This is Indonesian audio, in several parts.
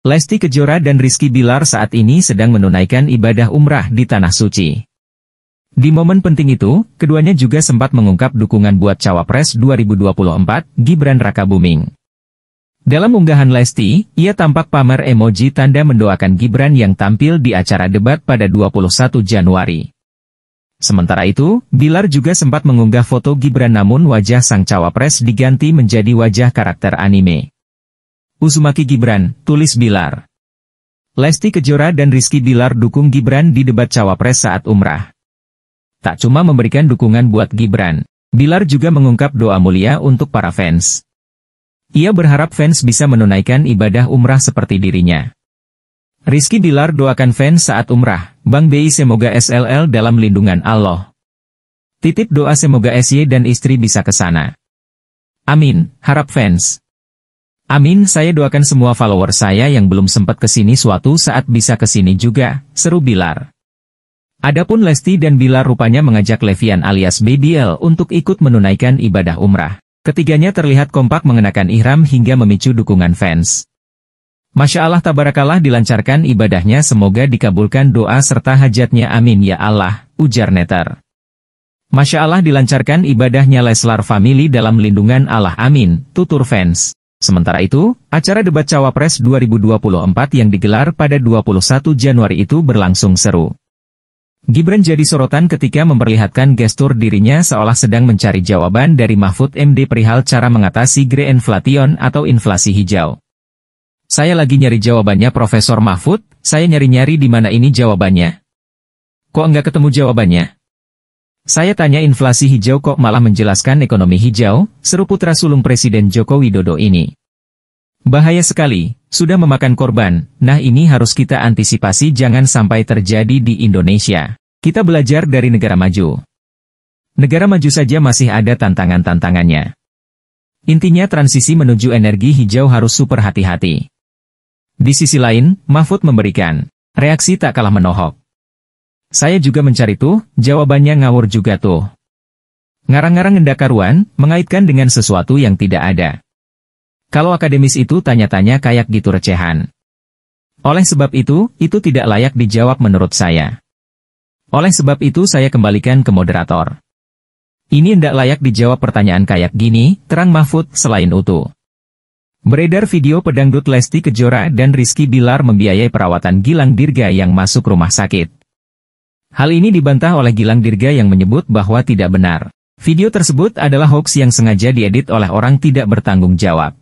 Lesti Kejora dan Rizky Bilar saat ini sedang menunaikan ibadah umrah di Tanah Suci. Di momen penting itu, keduanya juga sempat mengungkap dukungan buat Cawapres 2024, Gibran Rakabuming. Dalam unggahan Lesti, ia tampak pamer emoji tanda mendoakan Gibran yang tampil di acara debat pada 21 Januari. Sementara itu, Bilar juga sempat mengunggah foto Gibran namun wajah sang cawapres diganti menjadi wajah karakter anime. Uzumaki Gibran, tulis Bilar. Lesti Kejora dan Rizky Bilar dukung Gibran di debat cawapres saat umrah. Tak cuma memberikan dukungan buat Gibran, Bilar juga mengungkap doa mulia untuk para fans. Ia berharap fans bisa menunaikan ibadah umrah seperti dirinya. Rizky Bilar doakan fans saat umrah, Bang BI semoga SLL dalam lindungan Allah. Titip doa semoga SY dan istri bisa ke sana. Amin, harap fans. Amin saya doakan semua follower saya yang belum sempat kesini suatu saat bisa kesini juga, seru Bilar. Adapun Lesti dan Bilar rupanya mengajak Levian alias BBL untuk ikut menunaikan ibadah umrah. Ketiganya terlihat kompak mengenakan ihram hingga memicu dukungan fans. Masya Allah tabarakallah dilancarkan ibadahnya semoga dikabulkan doa serta hajatnya amin ya Allah, ujar Netar. Masya Allah dilancarkan ibadahnya Leslar Family dalam lindungan Allah amin, tutur fans. Sementara itu, acara debat Cawapres 2024 yang digelar pada 21 Januari itu berlangsung seru. Gibran jadi sorotan ketika memperlihatkan gestur dirinya seolah sedang mencari jawaban dari Mahfud MD perihal cara mengatasi greenflation atau inflasi hijau. Saya lagi nyari jawabannya Profesor Mahfud, saya nyari-nyari di mana ini jawabannya. Kok nggak ketemu jawabannya? Saya tanya inflasi hijau kok malah menjelaskan ekonomi hijau, seru putra sulung Presiden Joko Widodo ini. Bahaya sekali, sudah memakan korban, nah ini harus kita antisipasi jangan sampai terjadi di Indonesia. Kita belajar dari negara maju. Negara maju saja masih ada tantangan-tantangannya. Intinya transisi menuju energi hijau harus super hati-hati. Di sisi lain, Mahfud memberikan reaksi tak kalah menohok. Saya juga mencari tuh, jawabannya ngawur juga tuh. Ngarang-ngarang karuan, mengaitkan dengan sesuatu yang tidak ada. Kalau akademis itu tanya-tanya kayak gitu recehan. Oleh sebab itu, itu tidak layak dijawab menurut saya. Oleh sebab itu saya kembalikan ke moderator. Ini tidak layak dijawab pertanyaan kayak gini, terang Mahfud, selain utuh. Beredar video pedangdut Lesti Kejora dan Rizky Bilar membiayai perawatan Gilang Dirga yang masuk rumah sakit. Hal ini dibantah oleh Gilang Dirga yang menyebut bahwa tidak benar. Video tersebut adalah hoax yang sengaja diedit oleh orang tidak bertanggung jawab.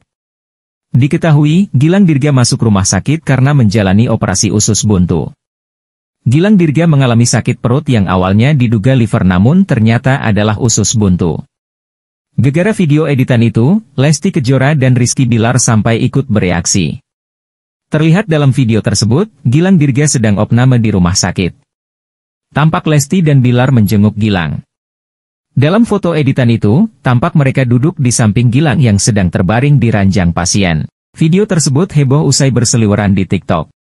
Diketahui, Gilang Dirga masuk rumah sakit karena menjalani operasi usus buntu. Gilang Dirga mengalami sakit perut yang awalnya diduga liver namun ternyata adalah usus buntu. Gegara video editan itu, Lesti Kejora dan Rizky Bilar sampai ikut bereaksi. Terlihat dalam video tersebut, Gilang Dirga sedang opname di rumah sakit. Tampak Lesti dan Bilar menjenguk Gilang. Dalam foto editan itu, tampak mereka duduk di samping Gilang yang sedang terbaring di ranjang pasien. Video tersebut heboh usai berseliweran di TikTok.